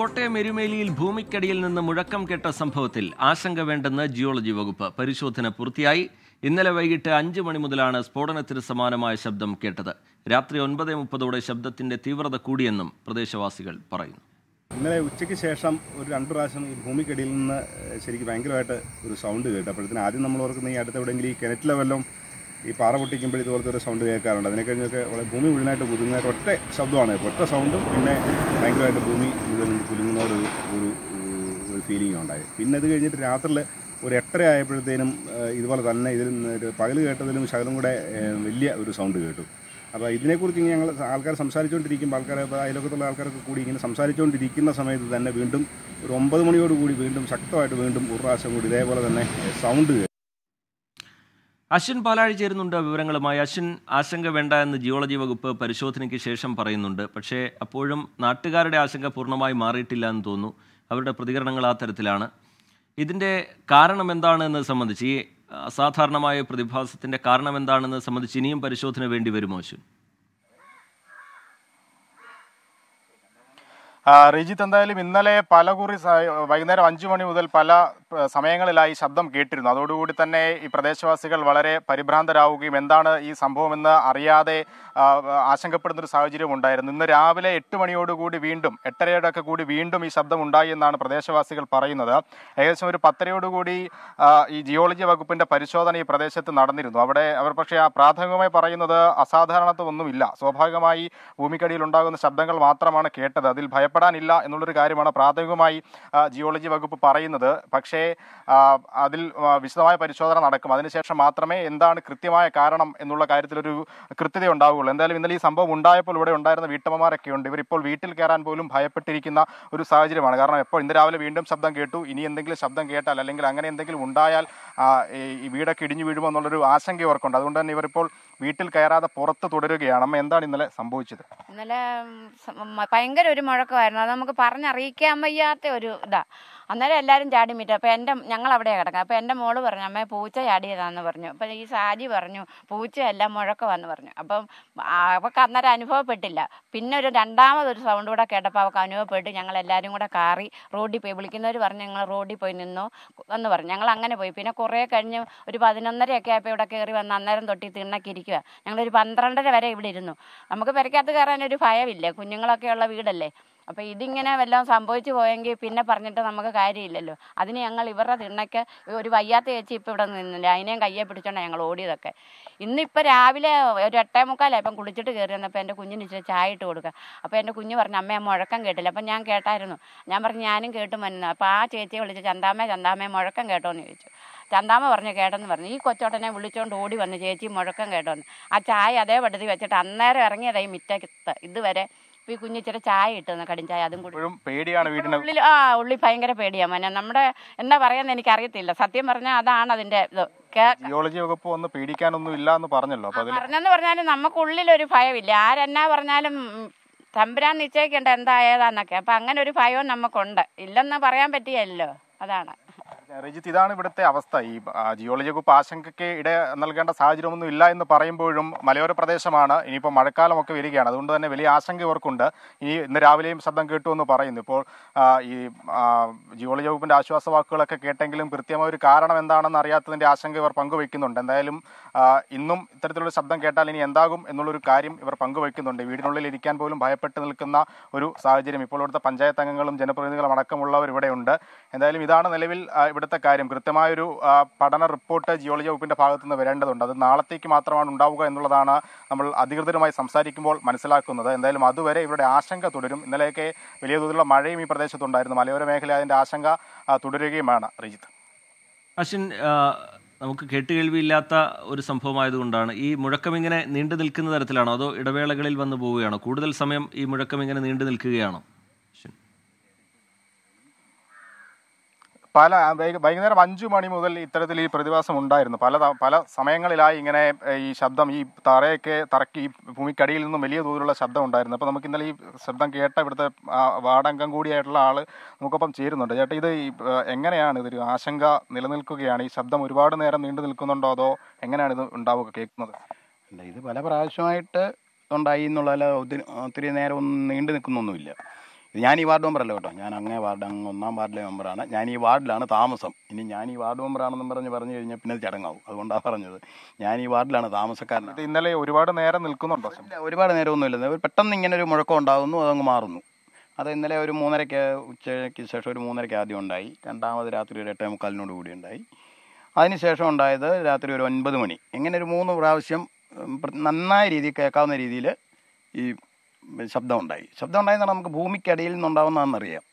കോട്ടയം എരുമേലിയിൽ ഭൂമിക്കടിയിൽ നിന്ന് മുഴക്കം കേട്ട സംഭവത്തിൽ ആശങ്ക വേണ്ടെന്ന് ജിയോളജി വകുപ്പ് പരിശോധന പൂർത്തിയായി ഇന്നലെ വൈകിട്ട് അഞ്ച് മണി മുതലാണ് സ്ഫോടനത്തിന് സമാനമായ ശബ്ദം കേട്ടത് രാത്രി ഒൻപത് മുപ്പതോടെ ശബ്ദത്തിന്റെ തീവ്രത കൂടിയെന്നും പ്രദേശവാസികൾ പറയുന്നു ഇന്നലെ ഉച്ചയ്ക്ക് ശേഷം ഒരു രണ്ട് പ്രാവശ്യം ഈ ഭൂമിക്കടിയിൽ നിന്ന് ശരിക്കും ഭയങ്കരമായിട്ട് ഒരു സൗണ്ട് അപ്പോഴത്തേന് ആദ്യം നമ്മൾ ഓർക്കുന്ന ഈ അടുത്തെവിടെയെങ്കിലും ഈ കിണറ്റിലെ വല്ലതും ഈ പാറ പൊട്ടിക്കുമ്പോൾ ഇതുപോലത്തെ ഒരു സൗണ്ട് കേൾക്കാറുണ്ട് അതിനെ കഴിഞ്ഞൊക്കെ വളരെ ഭൂമി മുഴുവനായിട്ട് കുലുങ്ങുന്ന ഒറ്റ ശബ്ദമാണ് ഒറ്റ സൗണ്ടും പിന്നെ ഭയങ്കരമായിട്ട് ഭൂമി മുഴുവൻ കുലുങ്ങുന്ന ഒരു ഒരു ഫീലിംഗ് ഉണ്ടായി പിന്നെ അത് കഴിഞ്ഞിട്ട് രാത്രിയിൽ ഒരു എട്ടര ആയപ്പോഴത്തേനും ഇതുപോലെ തന്നെ ഇതിൽ പകൽ കേട്ടതിലും ശകലം കൂടെ വലിയ ഒരു സൗണ്ട് കേട്ടു അപ്പോൾ ഇതിനെക്കുറിച്ച് ഞങ്ങൾ ആൾക്കാർ സംസാരിച്ചുകൊണ്ടിരിക്കുമ്പോൾ ആൾക്കാർ അയലോകത്തുള്ള ആൾക്കാരൊക്കെ കൂടി ഇങ്ങനെ സംസാരിച്ചുകൊണ്ടിരിക്കുന്ന സമയത്ത് തന്നെ വീണ്ടും ഒരു ഒമ്പത് മണിയോടുകൂടി വീണ്ടും ശക്തമായിട്ട് വീണ്ടും ഒരു പ്രാവശ്യം കൂടി ഇതേപോലെ തന്നെ സൗണ്ട് അശ്വിൻ പാലാഴി ചേരുന്നുണ്ട് വിവരങ്ങളുമായി അശ്വിൻ ആശങ്ക വേണ്ട എന്ന് ജിയോളജി വകുപ്പ് പരിശോധനയ്ക്ക് ശേഷം പറയുന്നുണ്ട് പക്ഷേ അപ്പോഴും നാട്ടുകാരുടെ ആശങ്ക പൂർണ്ണമായി മാറിയിട്ടില്ല എന്ന് തോന്നുന്നു അവരുടെ പ്രതികരണങ്ങൾ ആ തരത്തിലാണ് ഇതിൻ്റെ കാരണം എന്താണെന്ന് സംബന്ധിച്ച് ഈ അസാധാരണമായ പ്രതിഭാസത്തിൻ്റെ കാരണം എന്താണെന്ന് സംബന്ധിച്ച് ഇനിയും പരിശോധന വേണ്ടി വരുമോ അശ്വിൻ റിജിത്ത് എന്തായാലും ഇന്നലെ പലകുറി വൈകുന്നേരം അഞ്ചു മണി മുതൽ പല സമയങ്ങളിലായി ശബ്ദം കേട്ടിരുന്നു അതോടുകൂടി തന്നെ ഈ പ്രദേശവാസികൾ വളരെ പരിഭ്രാന്തരാവുകയും എന്താണ് ഈ സംഭവമെന്ന് അറിയാതെ ആശങ്കപ്പെടുന്നൊരു സാഹചര്യം ഉണ്ടായിരുന്നു ഇന്ന് രാവിലെ എട്ട് മണിയോടുകൂടി വീണ്ടും എട്ടരയോടൊക്കെ കൂടി വീണ്ടും ഈ ശബ്ദം ഉണ്ടായി എന്നാണ് പ്രദേശവാസികൾ പറയുന്നത് ഏകദേശം ഒരു പത്തരയോടുകൂടി ഈ ജിയോളജി വകുപ്പിൻ്റെ പരിശോധന ഈ പ്രദേശത്ത് നടന്നിരുന്നു അവിടെ അവർ പക്ഷേ ആ പ്രാഥമികമായി പറയുന്നത് അസാധാരണത്വമൊന്നുമില്ല സ്വാഭാവികമായി ഭൂമിക്കടിയിൽ ഉണ്ടാകുന്ന ശബ്ദങ്ങൾ മാത്രമാണ് കേട്ടത് അതിൽ ഭയപ്പെടാനില്ല എന്നുള്ളൊരു കാര്യമാണ് പ്രാഥമികമായി ജിയോളജി വകുപ്പ് പറയുന്നത് പക്ഷേ പക്ഷേ അതിൽ വിശദമായ പരിശോധന നടക്കും അതിനുശേഷം മാത്രമേ എന്താണ് കൃത്യമായ കാരണം എന്നുള്ള കാര്യത്തിലൊരു കൃത്യത ഉണ്ടാവുകയുള്ളൂ എന്തായാലും ഇന്നലെ ഈ സംഭവം ഉണ്ടായപ്പോൾ ഇവിടെ ഉണ്ടായിരുന്ന വീട്ടമ്മമാരൊക്കെ ഉണ്ട് ഇവരിപ്പോൾ വീട്ടിൽ കയറാൻ പോലും ഭയപ്പെട്ടിരിക്കുന്ന ഒരു സാഹചര്യമാണ് കാരണം എപ്പോൾ ഇന്ന് രാവിലെ വീണ്ടും ശബ്ദം കേട്ടു ഇനി എന്തെങ്കിലും ശബ്ദം കേട്ടാൽ അല്ലെങ്കിൽ അങ്ങനെ എന്തെങ്കിലും ഉണ്ടായാൽ ഈ വീടൊക്കെ ഇടിഞ്ഞു വീഴുമോ എന്നുള്ളൊരു ആശങ്ക ഇവർക്കുണ്ട് അതുകൊണ്ട് തന്നെ ഇവരിപ്പോൾ വീട്ടിൽ കയറാതെ പുറത്ത് തുടരുകയാണ് അമ്മ എന്താണ് ഇന്നലെ സംഭവിച്ചത് ഇന്നലെ ഭയങ്കര ഒരു മുഴക്കമായിരുന്നു അത് നമുക്ക് പറഞ്ഞറിയിക്കാൻ വയ്യാത്ത ഒരു ഇതാ അന്നേരം എല്ലാവരും ചാടി മീറ്റ് അപ്പം അപ്പം എൻ്റെ ഞങ്ങൾ അവിടെ കിടക്കാം അപ്പോൾ എൻ്റെ മോള് പറഞ്ഞു അമ്മേ പൂച്ച ചാടിയതാന്ന് പറഞ്ഞു അപ്പോൾ ഈ സാജി പറഞ്ഞു പൂച്ചയല്ല വന്നു പറഞ്ഞു അപ്പം അവൾക്ക് അന്നേരം അനുഭവപ്പെട്ടില്ല പിന്നെ ഒരു രണ്ടാമതൊരു സൗണ്ട് കൂടെ കേട്ടപ്പോൾ അവൾക്ക് അനുഭവപ്പെട്ട് ഞങ്ങൾ എല്ലാവരും കൂടെ കാറി റോഡിൽ പോയി വിളിക്കുന്നവർ പറഞ്ഞു ഞങ്ങൾ റോഡിൽ പോയി നിന്നു എന്ന് പറഞ്ഞു ഞങ്ങൾ അങ്ങനെ പോയി പിന്നെ കുറേ കഴിഞ്ഞ് ഒരു പതിനൊന്നരയൊക്കെ ആയപ്പോൾ ഇവിടെ കയറി വന്ന് അന്നേരം തൊട്ടി തിണ്ണക്കിരിക്കുക ഞങ്ങളൊരു പന്ത്രണ്ടര വരെ ഇവിടെ ഇരുന്നു നമുക്ക് പെരക്കകത്ത് കയറാനൊരു ഭയമില്ലേ കുഞ്ഞുങ്ങളൊക്കെയുള്ള വീടല്ലേ അപ്പോൾ ഇതിങ്ങനെ വല്ലതും സംഭവിച്ചു പോയെങ്കിൽ പിന്നെ പറഞ്ഞിട്ട് നമുക്ക് കാര്യമില്ലല്ലോ അതിന് ഞങ്ങൾ ഇവരുടെ തിണ്ണയ്ക്ക് ഒരു വയ്യാത്ത ചേച്ചി ഇപ്പോൾ ഇവിടെ നിന്നില്ല അതിനെയും കയ്യെ പിടിച്ചോണ്ടാണ് ഞങ്ങൾ ഓടിയതൊക്കെ ഇന്നിപ്പോൾ രാവിലെ ഒരു എട്ടേ മുക്കാലായി ഇപ്പം കുളിച്ചിട്ട് കയറി വന്നപ്പോൾ എൻ്റെ കുഞ്ഞിന് ഇച്ചിരി ചായ ഇട്ട് കൊടുക്കുക അപ്പോൾ എൻ്റെ കുഞ്ഞ് പറഞ്ഞു അമ്മ മുഴക്കം കേട്ടില്ല അപ്പം ഞാൻ കേട്ടായിരുന്നു ഞാൻ പറഞ്ഞു ഞാനും കേട്ടു മന്നു അപ്പോൾ ആ ചേച്ചിയെ വിളിച്ച് ചന്താമ്മ ചന്താമ്മ മുഴക്കം കേട്ടോന്ന് ചോദിച്ചു ചന്താമ പറഞ്ഞു കേട്ടെന്ന് പറഞ്ഞു ഈ കൊച്ചോട്ടനെ വിളിച്ചോണ്ട് ഓടി വന്ന് ചേച്ചി മുഴക്കം കേട്ടോന്ന് ആ ചായ അതേ പടുത്തി വെച്ചിട്ട് അന്നേരം ഇറങ്ങിയതായി മിറ്റത്ത് ഇതുവരെ കാപ്പി കുഞ്ഞിച്ചിരി ചായ ഇട്ടുന്ന കടും ചായ അതും കൂടി പേടിയാണ് ഉള്ളിൽ ആ ഉള്ളി ഭയങ്കര പേടിയാ മോനെ നമ്മുടെ എന്താ പറയാന്ന് എനിക്ക് അറിയത്തില്ല സത്യം പറഞ്ഞാൽ അതാണ് അതിന്റെ ഇത് ജിയോളജി വകുപ്പ് ഒന്ന് പേടിക്കാനൊന്നും ഇല്ല എന്ന് പറഞ്ഞല്ലോ പറഞ്ഞെന്ന് പറഞ്ഞാലും നമുക്ക് ഉള്ളിൽ ഒരു ഭയമില്ല ആരെന്നാ പറഞ്ഞാലും തമ്പുരാൻ നിശ്ചയിക്കേണ്ട എന്താ ഏതാന്നൊക്കെ അപ്പൊ അങ്ങനെ ഒരു ഭയവും നമുക്കുണ്ട് ഇല്ലെന്ന് പറയാൻ പറ്റിയല്ലോ അതാണ് രജിത്ത് ഇതാണ് ഇവിടുത്തെ അവസ്ഥ ഈ ജിയോളജി വകുപ്പ് ആശങ്കയ്ക്ക് ഇട നൽകേണ്ട സാഹചര്യമൊന്നും ഇല്ല എന്ന് പറയുമ്പോഴും മലയോര പ്രദേശമാണ് ഇനിയിപ്പോൾ മഴക്കാലമൊക്കെ വരികയാണ് അതുകൊണ്ട് തന്നെ വലിയ ആശങ്ക ഇവർക്കുണ്ട് ഇനി ഇന്ന് രാവിലെയും ശബ്ദം കേട്ടുമെന്ന് പറയുന്നു ഇപ്പോൾ ഈ ജിയോളജി വകുപ്പിന്റെ ആശ്വാസ വാക്കുകളൊക്കെ കേട്ടെങ്കിലും കൃത്യമായ ഒരു കാരണം എന്താണെന്ന് അറിയാത്തതിന്റെ ആശങ്ക ഇവർ പങ്കുവയ്ക്കുന്നുണ്ട് എന്തായാലും ഇന്നും ഇത്തരത്തിലുള്ള ശബ്ദം കേട്ടാൽ ഇനി എന്താകും എന്നുള്ളൊരു കാര്യം ഇവർ പങ്കുവയ്ക്കുന്നുണ്ട് വീടിനുള്ളിൽ ഇരിക്കാൻ പോലും ഭയപ്പെട്ട് നിൽക്കുന്ന ഒരു സാഹചര്യം ഇപ്പോൾ ഇവിടുത്തെ പഞ്ചായത്ത് അംഗങ്ങളും ജനപ്രതിനിധികളും അടക്കമുള്ളവർ ഇവിടെയുണ്ട് എന്തായാലും ഇതാണ് നിലവിൽ ഇവിടുത്തെ കാര്യം കൃത്യമായൊരു പഠന റിപ്പോർട്ട് ജിയോളജി വകുപ്പിൻ്റെ ഭാഗത്തു നിന്ന് വരേണ്ടതുണ്ട് അത് നാളത്തേക്ക് മാത്രമാണ് ഉണ്ടാവുക എന്നുള്ളതാണ് നമ്മൾ അധികൃതരുമായി സംസാരിക്കുമ്പോൾ മനസ്സിലാക്കുന്നത് എന്തായാലും അതുവരെ ഇവരുടെ ആശങ്ക തുടരും ഇന്നലെയൊക്കെ വലിയ തോതിലുള്ള മഴയും ഈ പ്രദേശത്തുണ്ടായിരുന്നു മലയോര മേഖല അതിൻ്റെ ആശങ്ക തുടരുകയുമാണ് റിജിത്ത് അശ്വിൻ നമുക്ക് കേട്ടുകേൾവിയില്ലാത്ത ഒരു സംഭവമായതുകൊണ്ടാണ് ഈ മുഴക്കം ഇങ്ങനെ നീണ്ടു നിൽക്കുന്ന തരത്തിലാണോ അതോ ഇടവേളകളിൽ വന്നു പോവുകയാണോ കൂടുതൽ സമയം ഈ മുഴക്കം ഇങ്ങനെ നീണ്ടു നിൽക്കുകയാണോ പല വൈകുന്നേരം അഞ്ചു മണി മുതൽ ഇത്തരത്തിൽ ഈ പ്രതിഭാസം ഉണ്ടായിരുന്നു പല പല സമയങ്ങളിലായി ഇങ്ങനെ ഈ ശബ്ദം ഈ തറയൊക്കെ തറക്കി ഭൂമിക്കടിയിൽ നിന്നും വലിയ തോതിലുള്ള ശബ്ദം ഉണ്ടായിരുന്നു അപ്പോൾ നമുക്ക് ഇന്നലെ ഈ ശബ്ദം കേട്ട ഇവിടുത്തെ വാർഡംഗം കൂടിയായിട്ടുള്ള ആൾ നമുക്കൊപ്പം ചേരുന്നുണ്ട് ചേട്ടാ ഇത് എങ്ങനെയാണ് ഇതൊരു ആശങ്ക നിലനിൽക്കുകയാണ് ഈ ശബ്ദം ഒരുപാട് നേരം നീണ്ടു നിൽക്കുന്നുണ്ടോ അതോ എങ്ങനെയാണ് ഇത് ഉണ്ടാവുക കേൾക്കുന്നത് ഇത് പല പ്രാവശ്യമായിട്ട് ഉണ്ടായി എന്നുള്ള ഒത്തിരി ഒത്തിരി നേരം ഒന്നും നീണ്ടു നിൽക്കുന്നൊന്നുമില്ല ഞാൻ ഈ വാർഡ് മെമ്പറല്ല കേട്ടോ ഞാൻ അങ്ങേ വാർഡ് അങ്ങ് ഒന്നാം വാർഡിലെ മെമ്പറാണ് ഞാൻ ഈ വാർഡിലാണ് താമസം ഇനി ഞാൻ ഈ വാർഡ് മെമ്പറാണെന്ന് പറഞ്ഞ് പറഞ്ഞു കഴിഞ്ഞാൽ പിന്നെ ചടങ്ങാവും അതുകൊണ്ടാണ് പറഞ്ഞത് ഞാൻ ഈ വാർഡിലാണ് താമസക്കാരൻ ഇന്നലെ ഒരുപാട് നേരം നിൽക്കുന്നുണ്ടോ ഒരുപാട് നേരമൊന്നുമില്ല പെട്ടെന്ന് ഇങ്ങനെ ഒരു മുഴക്കം ഉണ്ടാകുന്നു അതങ്ങ് മാറുന്നു അത് ഇന്നലെ ഒരു മൂന്നരയ്ക്ക് ഉച്ചയ്ക്ക് ശേഷം ഒരു മൂന്നരയ്ക്ക് ആദ്യം ഉണ്ടായി രണ്ടാമത് രാത്രി ഒരു എട്ടേ മുക്കാലിനോട് കൂടി ഉണ്ടായി അതിനുശേഷം ഉണ്ടായത് രാത്രി ഒരു ഒൻപത് മണി ഇങ്ങനെ ഒരു മൂന്ന് പ്രാവശ്യം നന്നായ രീതിയിൽ കേൾക്കാവുന്ന രീതിയിൽ ഈ ശബ്ദമുണ്ടായി ശബ്ദം ഉണ്ടായെന്നാണ് നമുക്ക് ഭൂമിക്കടിയിൽ നിന്നുണ്ടാവുന്നതെന്നറിയാം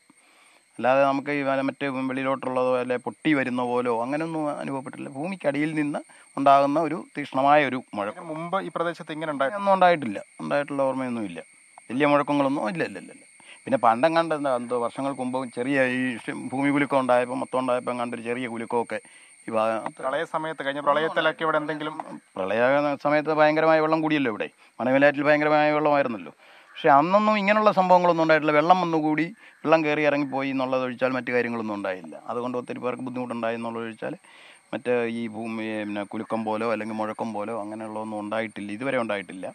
അല്ലാതെ നമുക്ക് മറ്റേ വെളിയിലോട്ടുള്ളതോ അല്ലെ പൊട്ടി വരുന്ന പോലോ അങ്ങനെയൊന്നും അനുഭവപ്പെട്ടില്ല ഭൂമിക്കടിയിൽ നിന്ന് ഉണ്ടാകുന്ന ഒരു തീക്ഷ്ണമായ ഒരു മുഴ മുമ്പ് ഈ പ്രദേശത്ത് ഇങ്ങനെ ഉണ്ടായി ഒന്നും ഉണ്ടായിട്ടില്ല ഉണ്ടായിട്ടുള്ള ഓർമ്മയൊന്നുമില്ല വലിയ മുഴക്കങ്ങളൊന്നും ഇല്ല ഇല്ല ഇല്ല പിന്നെ പണ്ടം കണ്ട എന്താ എന്തോ വർഷങ്ങൾക്ക് മുമ്പ് ചെറിയ ഈ ഭൂമി കുലുക്കം ഉണ്ടായപ്പോൾ മൊത്തം ഉണ്ടായപ്പോൾ കണ്ടൊരു ചെറിയ കുലുക്കമൊക്കെ ഈ പ്രളയ സമയത്ത് കഴിഞ്ഞ പ്രളയത്തിലൊക്കെ ഇവിടെ എന്തെങ്കിലും പ്രളയ സമയത്ത് ഭയങ്കരമായ വെള്ളം കൂടിയല്ലോ ഇവിടെ മണവിലാറ്റിൽ ഭയങ്കരമായ വെള്ളമായിരുന്നല്ലോ പക്ഷേ അന്നൊന്നും ഇങ്ങനെയുള്ള സംഭവങ്ങളൊന്നും ഉണ്ടായിട്ടില്ല വെള്ളം വന്നുകൂടി വെള്ളം കയറി ഇറങ്ങിപ്പോയി എന്നുള്ളത് ഒഴിച്ചാൽ മറ്റു കാര്യങ്ങളൊന്നും ഉണ്ടായില്ല അതുകൊണ്ട് ഒത്തിരി പേർക്ക് ബുദ്ധിമുട്ടുണ്ടായി എന്നുള്ളത് ഒഴിച്ചാൽ മറ്റേ ഈ ഭൂമി പിന്നെ കുലുക്കം പോലോ അല്ലെങ്കിൽ മുഴക്കം പോലോ അങ്ങനെയുള്ളതൊന്നും ഉണ്ടായിട്ടില്ല ഇതുവരെ ഉണ്ടായിട്ടില്ല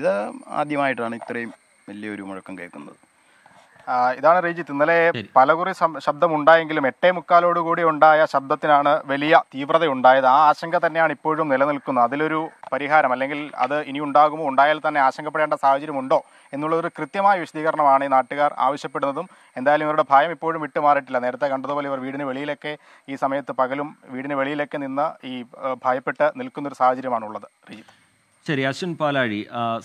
ഇത് ആദ്യമായിട്ടാണ് ഇത്രയും വലിയൊരു മുഴക്കം കേൾക്കുന്നത് ഇതാണ് റീജിത്ത് ഇന്നലെ പലകുറി ശബ്ദമുണ്ടായെങ്കിലും എട്ടേ മുക്കാലോടുകൂടി ഉണ്ടായ ശബ്ദത്തിനാണ് വലിയ ഉണ്ടായത് ആ ആശങ്ക തന്നെയാണ് ഇപ്പോഴും നിലനിൽക്കുന്നത് അതിലൊരു പരിഹാരം അല്ലെങ്കിൽ അത് ഇനി ഉണ്ടാകുമോ ഉണ്ടായാൽ തന്നെ ആശങ്കപ്പെടേണ്ട സാഹചര്യമുണ്ടോ എന്നുള്ളൊരു കൃത്യമായ വിശദീകരണമാണ് ഈ നാട്ടുകാർ ആവശ്യപ്പെടുന്നതും എന്തായാലും ഇവരുടെ ഭയം ഇപ്പോഴും വിട്ടുമാറിയിട്ടില്ല നേരത്തെ കണ്ടതുപോലെ ഇവർ വീടിന് വെളിയിലൊക്കെ ഈ സമയത്ത് പകലും വീടിന് വെളിയിലൊക്കെ നിന്ന് ഈ ഭയപ്പെട്ട് നിൽക്കുന്നൊരു സാഹചര്യമാണുള്ളത് റീജിത്ത് ശരി അശ്വിൻ പാലാഴി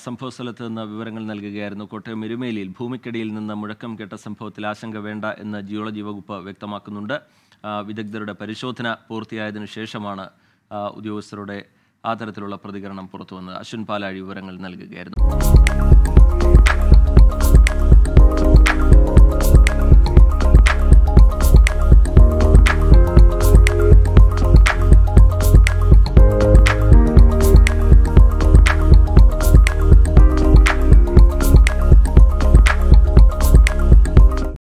സംഭവ സ്ഥലത്ത് നിന്ന് വിവരങ്ങൾ നൽകുകയായിരുന്നു കോട്ടയം എരുമേലിയിൽ ഭൂമിക്കടിയിൽ നിന്ന് മുഴക്കം കേട്ട സംഭവത്തിൽ ആശങ്ക വേണ്ട എന്ന് ജിയോളജി വകുപ്പ് വ്യക്തമാക്കുന്നുണ്ട് വിദഗ്ധരുടെ പരിശോധന പൂർത്തിയായതിനു ശേഷമാണ് ഉദ്യോഗസ്ഥരുടെ ആ തരത്തിലുള്ള പ്രതികരണം പുറത്തുവന്നത് അശ്വിൻ പാലാഴി വിവരങ്ങൾ നൽകുകയായിരുന്നു